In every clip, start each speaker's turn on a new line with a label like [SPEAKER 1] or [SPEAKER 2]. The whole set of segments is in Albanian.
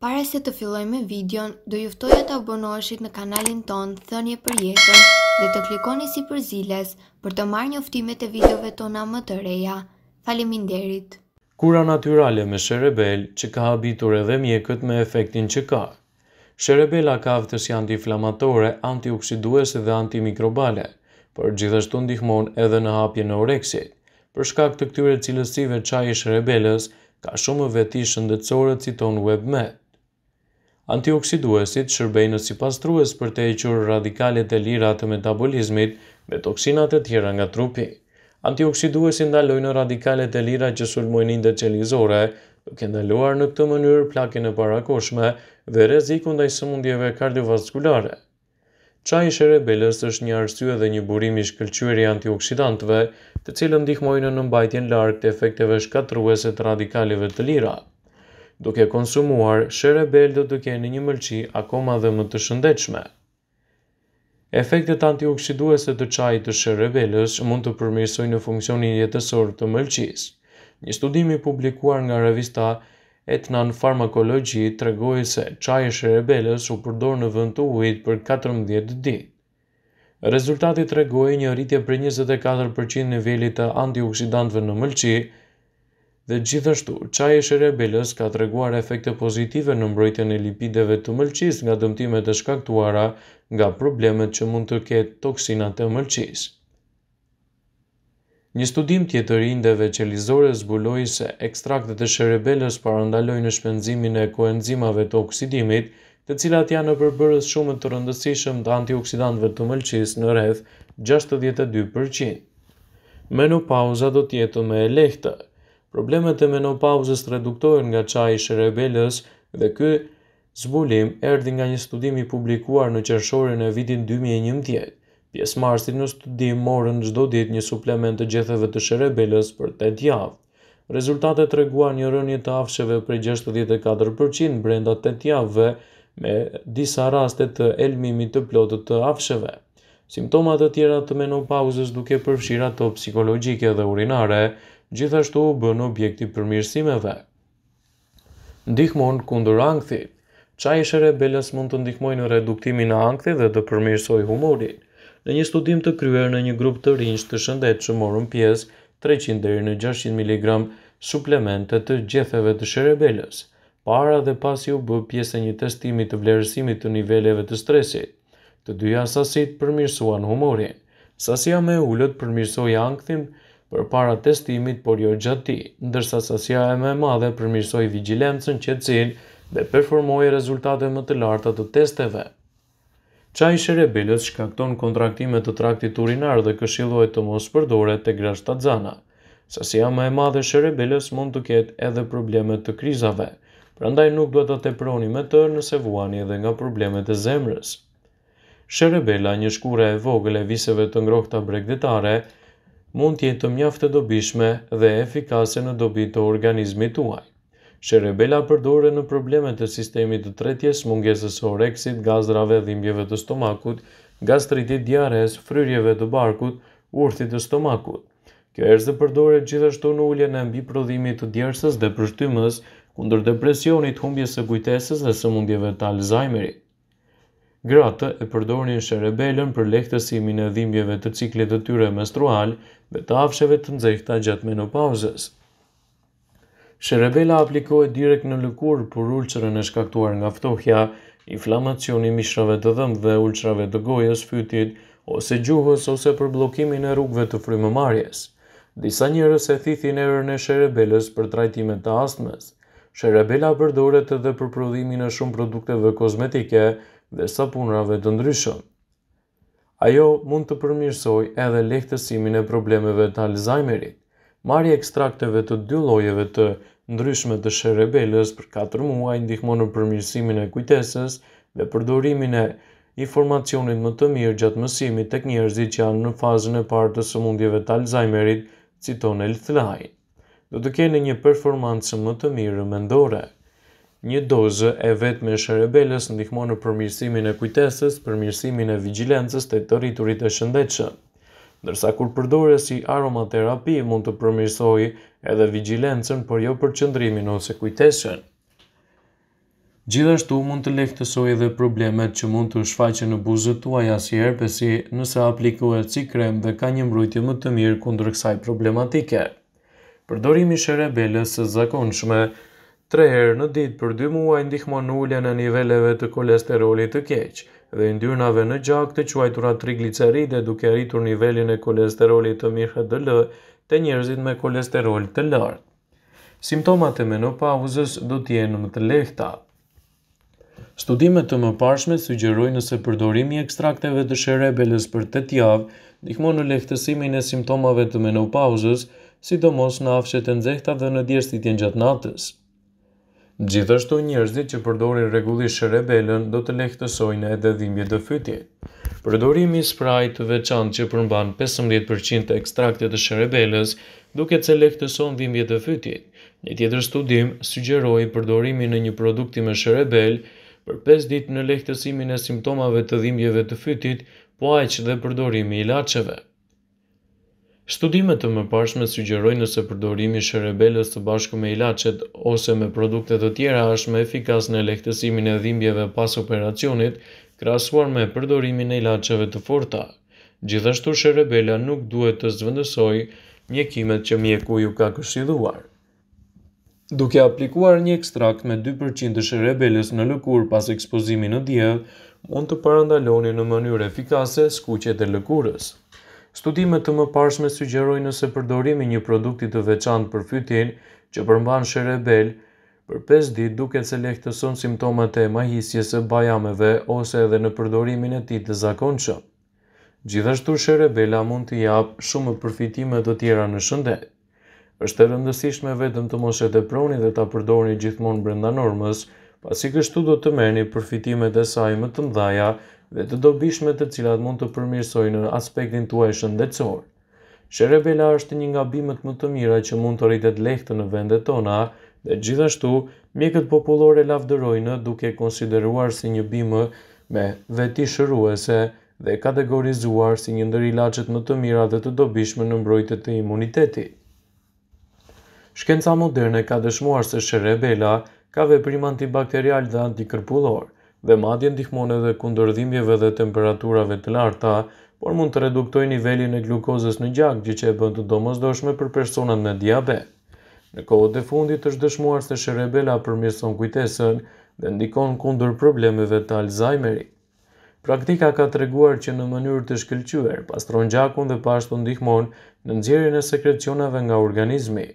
[SPEAKER 1] Pare se të filloj me videon, do e të abonoheshit në kanalin ton Thënje për jetën dhe të klikoni si për ziles për të marrë njoftimet e videove tona më të reja. Faleminderit! Kura naturale me sherebel që ka habitur edhe mjekët me efektin që ka? Sherebela ka aftës i anti antioksiduese dhe antimikrobale, për gjithashtu ndihmon edhe në hapje në oreksit. Për shkak të këtyre cilësive qaj i sherebelës, ka shumë veti shëndetsore citon webmed antioksiduesit shërbejnë si pastrues për të equr radikalet e lira të metabolizmit me toksinat e tjera nga trupi. Antioksiduesi ndalojnë radikalet e lira që sulmojnë indet qelizore, duke ndaluar në këtë mënyrë plakin e parakoshme dhe dhe ndaj sëmundjeve kardiovaskulare. Çaji i sherebelës është një arsye dhe një burim i shkëlqyer i antioksidantëve, të cilët ndihmojnë në mbajtjen lark të efekteve shkatruese të radikaleve të lirat duke konsumuar shere bel do të keni një mëlqi akoma dhe më të shëndechme. Efektet antioksiduese të qaj të shërebelës mund të përmirësoj në funksionin jetësor të mëlqis. Një studimi publikuar nga revista Etnan Farmakologi të regojë se qaj e shërebelës u përdor në vënd të ujit për 14 dit. Rezultati të regojë një rritje për 24% në velit të antioksidantve në mëlqi, Dhe gjithashtu, qaj e shere belës ka të reguar efekte pozitive në mbrojtën e lipideve të mëlqis nga dëmtimet e shkaktuara nga problemet që mund të ketë toksinat e mëlqis. Një studim tjetër i ndëve që lizore zbuloi se ekstraktet e sherebelës parandalojnë në shpenzimin e koenzimave të oksidimit, të cilat janë në përbërës shumë të rëndësishëm të antioksidantve të mëlqis në rreth 62%. Menopauza do tjetë me e lehtë, problemet e menopauzës reduktohen nga çaji i sherebelës dhe ky zbulim erdhi nga një studim i publikuar në qershorin e vitin 2011. Pjesëmarrësit në studim morën çdo ditë një suplement të gjetheve të sherebelës për 8 javë. Rezultatet treguan një rënjë të afsheve për 64% brenda 8 javëve me disa raste të elmimi të plotët të afsheve. Simptomat të tjera të menopauzës duke përfshirë ato psikologjike dhe urinare, gjithashtu u bën objekti përmirësimeve. Ndihmon kundër ankthit. Çaji i rebelës mund të ndihmojnë në reduktimin e ankthit dhe të përmirësojë humorin. Në një studim të kryer në një grup të rinj të shëndetshëm morën pjesë 300 deri në 600 mg suplemente të gjetheve të sherebelës, para dhe pasi u bë pjesë e një testimi të vlerësimit të niveleve të stresit të dyja sasit përmirësuan humorin. Sasia me ullët përmirësoj angthim për para testimit por jo gjati, ndërsa sasia e me madhe përmirësoj vigilemcën cilë dhe performoj rezultate më të larta të testeve. Qaj shërebilës shkakton kontraktime të traktit urinar dhe këshiloj të mos përdore të të zana. Sasia më e madhe shërebilës mund të ketë edhe problemet të krizave, prandaj nuk duhet të teproni me tërë nëse vuani edhe nga problemet e zemrës. Sherebela, një shkure e vogël e viseve të ngrohta bregdetare, mund tjetë të mjaftë të dobishme dhe efikase në dobi të organizmit tuaj. Sherebela përdore në problemet të sistemit të tretjes, mungesës oreksit, gazrave, dhimbjeve të stomakut, gastritit diares, fryrjeve të barkut, urthit të stomakut. Kjo erëzë përdore gjithashtu në ullje në mbi prodhimit të djersës dhe përshtymës, kundër depresionit, humbjes së kujtesës dhe së mundjeve të Alzheimerit. Gratë e përdorin sherebelën për lehtësimin e dhimbjeve të ciklit të tyre menstrual dhe të afsheve të nxehta gjatë menopauzës. Sherebela aplikohet direkt në lëkurë për ulqërën e shkaktuar nga ftohja, inflamacioni mishrave të dhëmë dhe ulqërave të gojës fytit, ose gjuhës ose për blokimin e rrugve të frymëmarjes. Disa njërës e thithin e rën e sherebelës për trajtime të astmes. Sherebela përdoret edhe për prodhimin e shumë produkteve kozmetike, dhe sa punrave të ndryshëm. Ajo mund të përmirësoj edhe lehtësimin e problemeve të Alzheimerit. Marje ekstrakteve të dy lojeve të ndryshme të sherebelës për 4 muaj ndihmo në përmirësimin e kujtesës dhe përdorimin e informacionit më të mirë gjatë mësimit tek njerëzit që janë në fazën e parë të sëmundjeve të Alzheimerit, citon Elthlajn. Do të kene një performancë më të mirë mendore. Një dozë e vetë me shërebeles ndihmonë në përmirësimin e kujtesës, përmirësimin e vigilencës të të rriturit e shëndetëshë. Ndërsa kur përdore si aromaterapi mund të përmirësoj edhe vigilencën, për jo për qëndrimin ose kujtesën. Gjithashtu mund të lehtësoj edhe problemet që mund të shfaqe në buzët tuaja asë herpesi nëse aplikohet si krem dhe ka një mbrojtje më të mirë kundër kësaj problematike. Përdorimi shërebeles së zakonshme, tre herë në ditë për dy muaj ndihmon në ulje në niveleve të kolesterolit të keq dhe ndyrnave në gjak të quajtura trigliceride duke rritur nivelin e kolesterolit të mirë HDL të njerëzit me kolesterol të lartë. Simptomat e menopauzës do të jenë më të lehta. Studimet të më parshme sugjerojnë nëse përdorimi ekstrakteve të sherebelës për të tjavë ndihmon në lehtësimin e simptomave të menopauzës, sidomos në afshet e nëzhehtat dhe në djerësitjen gjatë natës. Gjithashtu njerëzit që përdorin rregullisht shërbelën do të lehtësojnë edhe dhimbjet e fytit. Përdorimi i spray të veçantë që përmban 15% ekstraktet të ekstraktit duke të lehtëson dhimbjet e fytit. Një tjetër studim sugjeroi përdorimin në një produkti me shërbel për 5 ditë në lehtësimin e simptomave të dhimbjeve të fytit, po aqë dhe përdorimi i ilaçeve. Studimet të më pashme sugjerojnë nëse përdorimi shërebelës të bashku me ilacet ose me produkte të tjera është më efikas në lehtësimin e dhimbjeve pas operacionit, krasuar me përdorimin e ilacheve të forta. Gjithashtu shërebela nuk duhet të zvëndësoj mjekimet që mjeku ju ka këshiduar. Duke aplikuar një ekstrakt me 2% të shërebeles në lëkur pas ekspozimin në djevë, mund të parandaloni në mënyrë efikase skuqet e lëkurës. Studimet të më pashme sugjerojnë nëse përdorimi një produkti të veçantë për fytin që përmban sherebel për 5 ditë duket se lehtëson simptomat e mahisjes së bajameve ose edhe në përdorimin e tij të zakonshëm. Gjithashtu sherebela mund të jap shumë përfitime të tjera në shëndet. Është e rëndësishme vetëm të mos e teproni dhe ta përdorni gjithmonë brenda normës pasi kështu do të merë një përfitimet e saj më të mdhaja dhe të dobishme të cilat mund të përmirsoj në aspektin të e shëndetësor. Sherebela është një nga bimet më të mira që mund të rritet lehtë në vendet tona dhe gjithashtu mjekët populore lafderojnë duke konsideruar si një bimë me veti shëruese dhe kategorizuar si një ndër ilaçet më të mira dhe të dobishme në mbrojtet e imunitetit. Shkenca moderne ka dëshmuar se Sherebela ka veprim antibakterial dhe antikërpullor, dhe madje ndihmon edhe kundër dhimbjeve dhe temperaturave të larta, por mund të reduktoj nivelin e glukozës në gjak, gjë që e bënd të domozdoshme për personat me diabet. Në kohët e fundit është dëshmuar se shërebela përmirëson kujtesën dhe ndikon kundër problemeve të Alzheimeri. Praktika ka të reguar që në mënyrë të shkëllqyër, pastron gjakun dhe pashtu ndihmon në nëzjerin e sekrecionave nga organizmi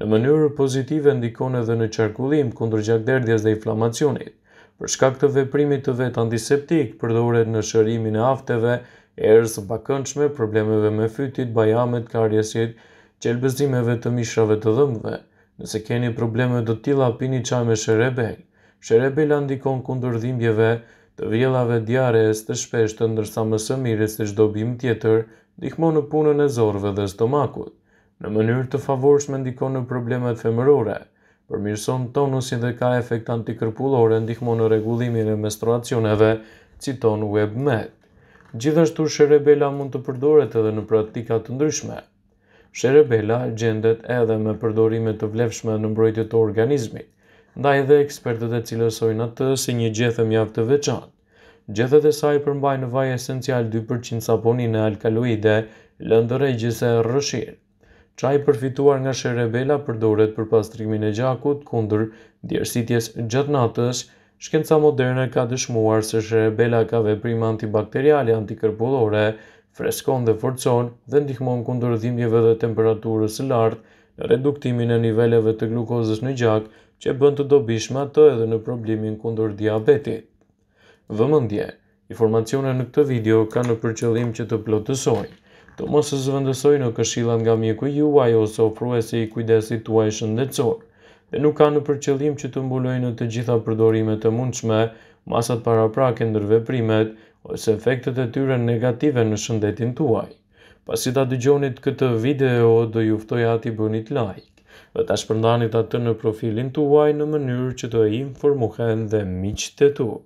[SPEAKER 1] në mënyrë pozitive ndikon edhe në qarkullim kundër gjakderdhjes dhe inflamacionit. Për shkak të veprimit të vet antiseptik, përdoret në shërimin e afteve, erës së pakëndshme, problemeve me fytit, bajamet, karjesit, qelbëzimeve të mishrave të dhëmbëve. Nëse keni probleme të tilla, pini çaj me sherebel. Sherebel ndikon kundër dhimbjeve të vjellave së të shpeshtë, ndërsa më së miri se çdo bim tjetër ndihmon në punën e zorëve dhe stomakut në mënyrë të favorshme ndikon në problemet femërore, përmirëson tonusin dhe ka efekt antikërpullore ndihmon në rregullimin e menstruacioneve, citon WebMed. Gjithashtu sherebela mund të përdoret edhe në praktika të ndryshme. Sherebela gjendet edhe me përdorime të vlefshme në mbrojtje të organizmit, ndaj edhe ekspertët e cilësojnë atë si një gjethë mjaft të veçantë. Gjethet e saj përmbajnë vaj esencial 2% saponin e alkaloide, lëndëregjise rëshirë i përfituar nga sherebela përdoret për pastrimin e gjakut kundër djersitjes gjatë natës, shkenca moderne ka dëshmuar se sherebela ka veprim antibakteriale antikërpullore, freskon dhe forcon dhe ndihmon kundër dhimbjeve dhe temperaturës së lartë në reduktimin e niveleve të glukozës në gjak, që bën të dobishma atë edhe në problemin kundër diabetit. Vëmendje. Informacione në këtë video kanë në përqëllim që të plotësojnë të mos e zëvëndësoj në këshillat nga mjeku juaj ose ofruesi i kujdesit të uaj dhe nuk ka në përqëllim që të mbulojnë të gjitha përdorimet të mundshme, masat para prake ndërve primet, ose efektet e tyre negative në shëndetin të uaj. Pasit atë gjonit këtë video, do juftoj ati bënit like, dhe të shpërndanit atë në profilin të uaj në mënyrë që të informuhen dhe tuaj.